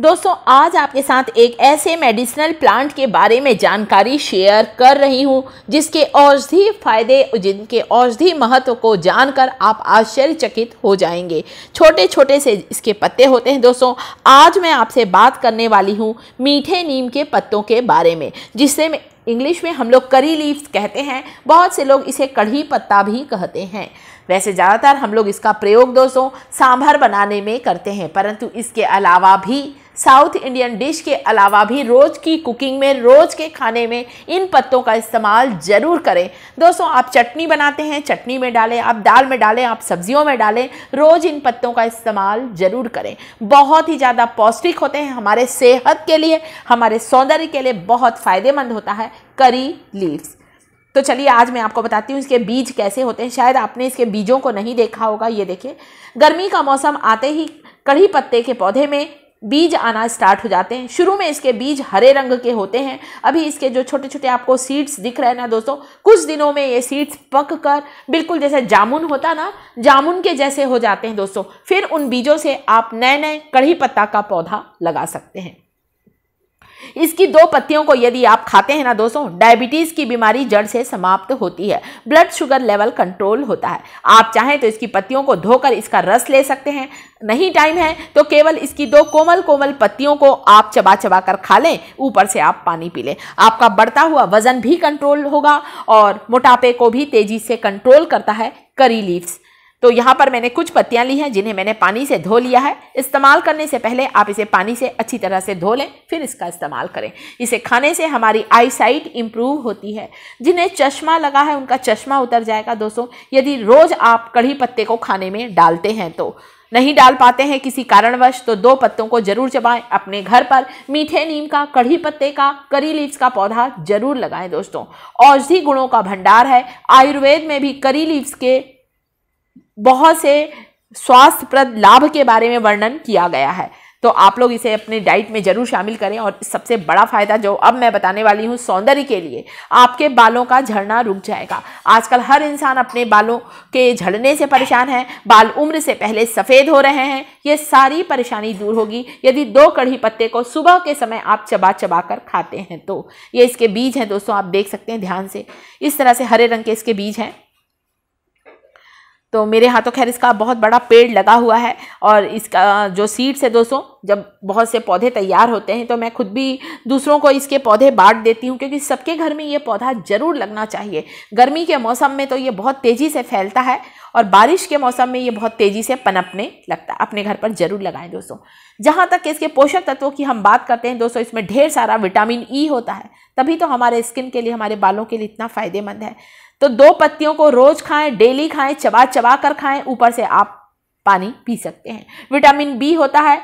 दोस्तों आज आपके साथ एक ऐसे मेडिसिनल प्लांट के बारे में जानकारी शेयर कर रही हूँ जिसके औषधि फायदे जिनके औषधि महत्व को जानकर आप आश्चर्यचकित हो जाएंगे छोटे छोटे से इसके पत्ते होते हैं दोस्तों आज मैं आपसे बात करने वाली हूँ मीठे नीम के पत्तों के बारे में जिससे में इंग्लिश में हम लोग करी लीव्स कहते हैं बहुत से लोग इसे कढ़ी पत्ता भी कहते हैं वैसे ज़्यादातर हम लोग इसका प्रयोग दोस्तों सांभर बनाने में करते हैं परंतु इसके अलावा भी साउथ इंडियन डिश के अलावा भी रोज़ की कुकिंग में रोज़ के खाने में इन पत्तों का इस्तेमाल ज़रूर करें दोस्तों आप चटनी बनाते हैं चटनी में डालें आप दाल में डालें आप सब्जियों में डालें रोज़ इन पत्तों का इस्तेमाल ज़रूर करें बहुत ही ज़्यादा पौष्टिक होते हैं हमारे सेहत के लिए हमारे सौंदर्य के लिए बहुत फ़ायदेमंद होता है करी लीव्स तो चलिए आज मैं आपको बताती हूँ इसके बीज कैसे होते हैं शायद आपने इसके बीजों को नहीं देखा होगा ये देखिए गर्मी का मौसम आते ही कढ़ी पत्ते के पौधे में बीज आना स्टार्ट हो जाते हैं शुरू में इसके बीज हरे रंग के होते हैं अभी इसके जो छोटे छोटे आपको सीड्स दिख रहे हैं ना दोस्तों कुछ दिनों में ये सीड्स पक कर बिल्कुल जैसे जामुन होता ना जामुन के जैसे हो जाते हैं दोस्तों फिर उन बीजों से आप नए नए कढ़ी पत्ता का पौधा लगा सकते हैं इसकी दो पत्तियों को यदि आप खाते हैं ना दोस्तों डायबिटीज़ की बीमारी जड़ से समाप्त होती है ब्लड शुगर लेवल कंट्रोल होता है आप चाहें तो इसकी पत्तियों को धोकर इसका रस ले सकते हैं नहीं टाइम है तो केवल इसकी दो कोमल कोमल पत्तियों को आप चबा चबा कर खा लें ऊपर से आप पानी पी लें आपका बढ़ता हुआ वजन भी कंट्रोल होगा और मोटापे को भी तेज़ी से कंट्रोल करता है करी लीव्स तो यहाँ पर मैंने कुछ पत्तियाँ ली हैं जिन्हें मैंने पानी से धो लिया है इस्तेमाल करने से पहले आप इसे पानी से अच्छी तरह से धो लें फिर इसका इस्तेमाल करें इसे खाने से हमारी आई साइट इम्प्रूव होती है जिन्हें चश्मा लगा है उनका चश्मा उतर जाएगा दोस्तों यदि रोज़ आप कढ़ी पत्ते को खाने में डालते हैं तो नहीं डाल पाते हैं किसी कारणवश तो दो पत्तों को जरूर चबाएं अपने घर पर मीठे नीम का कढ़ी पत्ते का करी लीव्स का पौधा जरूर लगाएं दोस्तों औषधि गुणों का भंडार है आयुर्वेद में भी करी लीव्स के बहुत से स्वास्थ्यप्रद लाभ के बारे में वर्णन किया गया है तो आप लोग इसे अपने डाइट में ज़रूर शामिल करें और सबसे बड़ा फ़ायदा जो अब मैं बताने वाली हूँ सौंदर्य के लिए आपके बालों का झड़ना रुक जाएगा आजकल हर इंसान अपने बालों के झड़ने से परेशान है बाल उम्र से पहले सफ़ेद हो रहे हैं ये सारी परेशानी दूर होगी यदि दो कढ़ी पत्ते को सुबह के समय आप चबा चबा कर खाते हैं तो ये इसके बीज हैं दोस्तों आप देख सकते हैं ध्यान से इस तरह से हरे रंग के इसके बीज हैं तो मेरे हाथों खैर इसका बहुत बड़ा पेड़ लगा हुआ है और इसका जो सीड्स है दोस्तों जब बहुत से पौधे तैयार होते हैं तो मैं खुद भी दूसरों को इसके पौधे बांट देती हूँ क्योंकि सबके घर में ये पौधा ज़रूर लगना चाहिए गर्मी के मौसम में तो ये बहुत तेज़ी से फैलता है और बारिश के मौसम में ये बहुत तेज़ी से पनपने लगता है अपने घर पर ज़रूर लगाएं दोस्तों जहाँ तक इसके पोषक तत्वों की हम बात करते हैं दोस्तों इसमें ढेर सारा विटामिन ई e होता है तभी तो हमारे स्किन के लिए हमारे बालों के लिए इतना फ़ायदेमंद है तो दो पत्तियों को रोज खाएं डेली खाएं चबा चबा कर खाएं ऊपर से आप पानी पी सकते हैं विटामिन बी होता है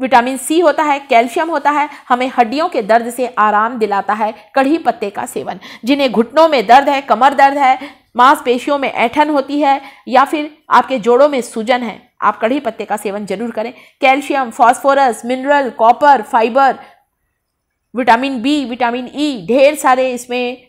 विटामिन सी होता है कैल्शियम होता है हमें हड्डियों के दर्द से आराम दिलाता है कढ़ी पत्ते का सेवन जिन्हें घुटनों में दर्द है कमर दर्द है मांसपेशियों में ऐठन होती है या फिर आपके जोड़ों में सूजन है आप कढ़ी पत्ते का सेवन जरूर करें calcium phosphorus mineral copper fibre vitamin B vitamin E ढेर सारे इसमें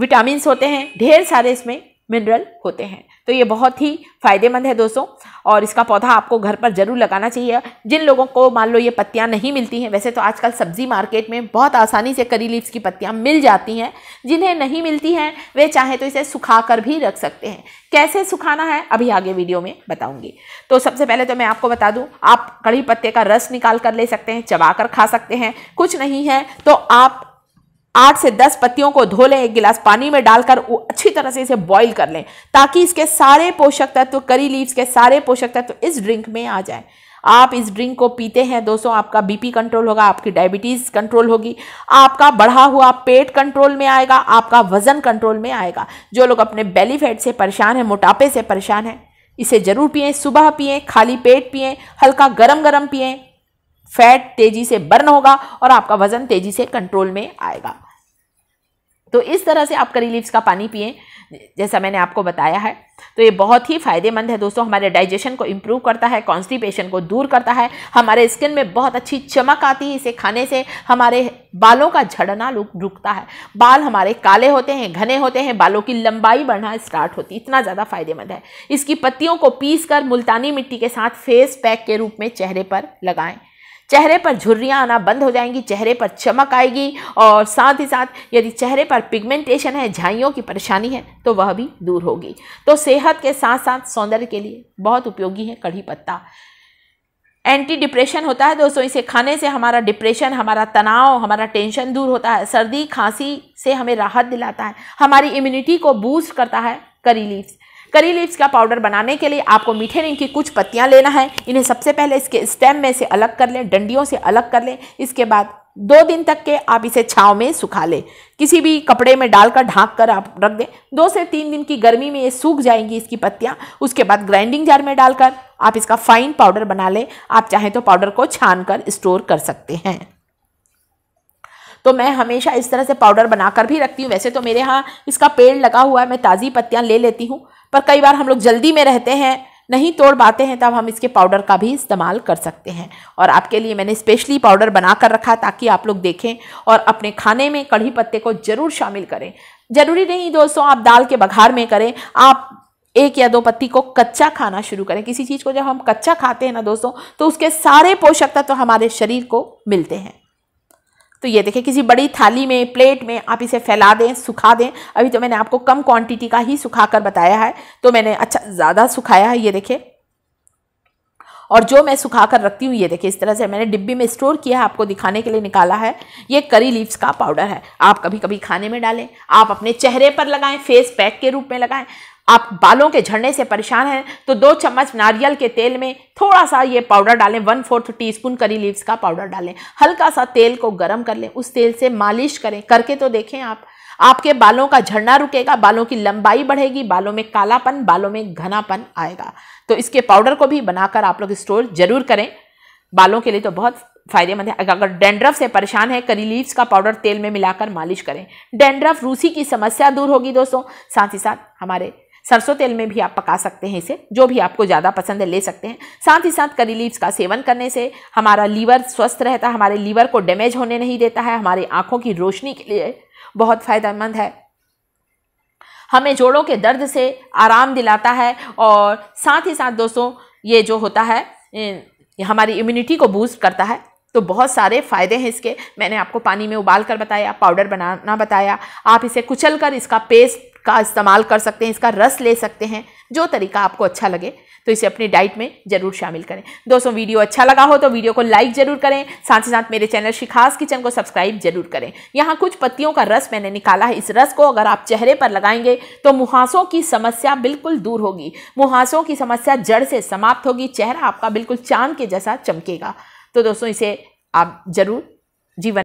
विटामिन होते हैं ढेर सारे इसमें मिनरल होते हैं तो ये बहुत ही फायदेमंद है दोस्तों और इसका पौधा आपको घर पर ज़रूर लगाना चाहिए जिन लोगों को मान लो ये पत्तियाँ नहीं मिलती हैं वैसे तो आजकल सब्जी मार्केट में बहुत आसानी से करी लीव्स की पत्तियाँ मिल जाती हैं जिन्हें नहीं मिलती हैं वे चाहे तो इसे सुखा कर भी रख सकते हैं कैसे सुखाना है अभी आगे वीडियो में बताऊँगी तो सबसे पहले तो मैं आपको बता दूँ आप कड़ी पत्ते का रस निकाल कर ले सकते हैं चबा कर खा सकते हैं कुछ नहीं है तो आप आठ से दस पत्तियों को धो लें एक गिलास पानी में डालकर अच्छी तरह से इसे बॉईल कर लें ताकि इसके सारे पोषक तत्व करी लीव्स के सारे पोषक तत्व इस ड्रिंक में आ जाए आप इस ड्रिंक को पीते हैं दोस्तों आपका बीपी कंट्रोल होगा आपकी डायबिटीज़ कंट्रोल होगी आपका बढ़ा हुआ पेट कंट्रोल में आएगा आपका वजन कंट्रोल में आएगा जो लोग अपने बेली फैट से परेशान हैं मोटापे से परेशान हैं इसे ज़रूर पिए सुबह पिए खाली पेट पिए हल्का गरम गरम पिए फैट तेजी से बर्न होगा और आपका वजन तेजी से कंट्रोल में आएगा तो इस तरह से आप करी लीव्स का पानी पिए जैसा मैंने आपको बताया है तो ये बहुत ही फायदेमंद है दोस्तों हमारे डाइजेशन को इम्प्रूव करता है कॉन्स्टिपेशन को दूर करता है हमारे स्किन में बहुत अच्छी चमक आती है इसे खाने से हमारे बालों का झड़ना लुक रुकता है बाल हमारे काले होते हैं घने होते हैं बालों की लंबाई बढ़ना स्टार्ट होती है इतना ज़्यादा फायदेमंद है इसकी पत्तियों को पीस कर मुल्तानी मिट्टी के साथ फेस पैक के रूप में चेहरे पर लगाएँ चेहरे पर झुर्रियाँ आना बंद हो जाएंगी चेहरे पर चमक आएगी और साथ ही साथ यदि चेहरे पर पिगमेंटेशन है झाइयों की परेशानी है तो वह भी दूर होगी तो सेहत के साथ साथ सौंदर्य के लिए बहुत उपयोगी है कढ़ी पत्ता एंटी डिप्रेशन होता है दोस्तों इसे खाने से हमारा डिप्रेशन हमारा तनाव हमारा टेंशन दूर होता है सर्दी खांसी से हमें राहत दिलाता है हमारी इम्यूनिटी को बूस्ट करता है करी लीव्स करी लीव्स का पाउडर बनाने के लिए आपको मीठे नीम की कुछ पत्तियाँ लेना है इन्हें सबसे पहले इसके स्टेम में से अलग कर लें डंडियों से अलग कर लें इसके बाद दो दिन तक के आप इसे छाँव में सुखा लें किसी भी कपड़े में डालकर ढाँक कर आप रख दें दो से तीन दिन की गर्मी में ये सूख जाएंगी इसकी पत्तियाँ उसके बाद ग्राइंडिंग जार में डालकर आप इसका फाइन पाउडर बना लें आप चाहें तो पाउडर को छान कर स्टोर कर सकते हैं तो मैं हमेशा इस तरह से पाउडर बनाकर भी रखती हूँ वैसे तो मेरे यहाँ इसका पेड़ लगा हुआ है मैं ताज़ी पत्तियाँ ले लेती हूँ पर कई बार हम लोग जल्दी में रहते हैं नहीं तोड़ पाते हैं तब हम इसके पाउडर का भी इस्तेमाल कर सकते हैं और आपके लिए मैंने स्पेशली पाउडर बना कर रखा ताकि आप लोग देखें और अपने खाने में कढ़ी पत्ते को ज़रूर शामिल करें ज़रूरी नहीं दोस्तों आप दाल के बघार में करें आप एक या दो पत्ती को कच्चा खाना शुरू करें किसी चीज़ को जब हम कच्चा खाते हैं ना दोस्तों तो उसके सारे पोषक तत्व तो हमारे शरीर को मिलते हैं तो ये देखें किसी बड़ी थाली में प्लेट में आप इसे फैला दें सुखा दें अभी तो मैंने आपको कम क्वांटिटी का ही सुखा कर बताया है तो मैंने अच्छा ज़्यादा सुखाया है ये देखें और जो मैं सुखा कर रखती हूँ ये देखिए इस तरह से मैंने डिब्बी में स्टोर किया है आपको दिखाने के लिए निकाला है ये करी लीव्स का पाउडर है आप कभी कभी खाने में डालें आप अपने चेहरे पर लगाएं फेस पैक के रूप में लगाएं आप बालों के झड़ने से परेशान हैं तो दो चम्मच नारियल के तेल में थोड़ा सा ये पाउडर डालें one fourth teaspoon curry leaves का पाउडर डालें हल्का सा तेल को गर्म कर लें उस तेल से मालिश करें करके तो देखें आप आपके बालों का झड़ना रुकेगा बालों की लंबाई बढ़ेगी बालों में कालापन बालों में घनापन आएगा तो इसके पाउडर को भी बनाकर आप लोग स्टोर जरूर करें बालों के लिए तो बहुत फायदेमंद है अगर डेंड्रफ से परेशान है करी लीव्स का पाउडर तेल में मिलाकर मालिश करें डेंड्रफ रूसी की समस्या दूर होगी दोस्तों साथ ही साथ हमारे सरसों तेल में भी आप पका सकते हैं इसे जो भी आपको ज़्यादा पसंद है ले सकते हैं साथ ही साथ करी लीव्स का सेवन करने से हमारा लीवर स्वस्थ रहता है हमारे लीवर को डैमेज होने नहीं देता है हमारी आँखों की रोशनी के लिए बहुत फ़ायदेमंद है हमें जोड़ों के दर्द से आराम दिलाता है और साथ ही साथ दोस्तों ये जो होता है हमारी इम्यूनिटी को बूस्ट करता है तो बहुत सारे फ़ायदे हैं इसके मैंने आपको पानी में उबाल कर बताया पाउडर बनाना बताया आप इसे कुचल कर इसका पेस्ट का इस्तेमाल कर सकते हैं इसका रस ले सकते हैं जो तरीका आपको अच्छा लगे तो इसे अपनी डाइट में जरूर शामिल करें दोस्तों वीडियो अच्छा लगा हो तो वीडियो को लाइक जरूर करें साथ ही साथ मेरे चैनल शिखास किचन को सब्सक्राइब जरूर करें यहाँ कुछ पत्तियों का रस मैंने निकाला है इस रस को अगर आप चेहरे पर लगाएंगे तो मुहासों की समस्या बिल्कुल दूर होगी मुहासों की समस्या जड़ से समाप्त होगी चेहरा आपका बिल्कुल चांद के जैसा चमकेगा तो दोस्तों इसे आप जरूर जीवन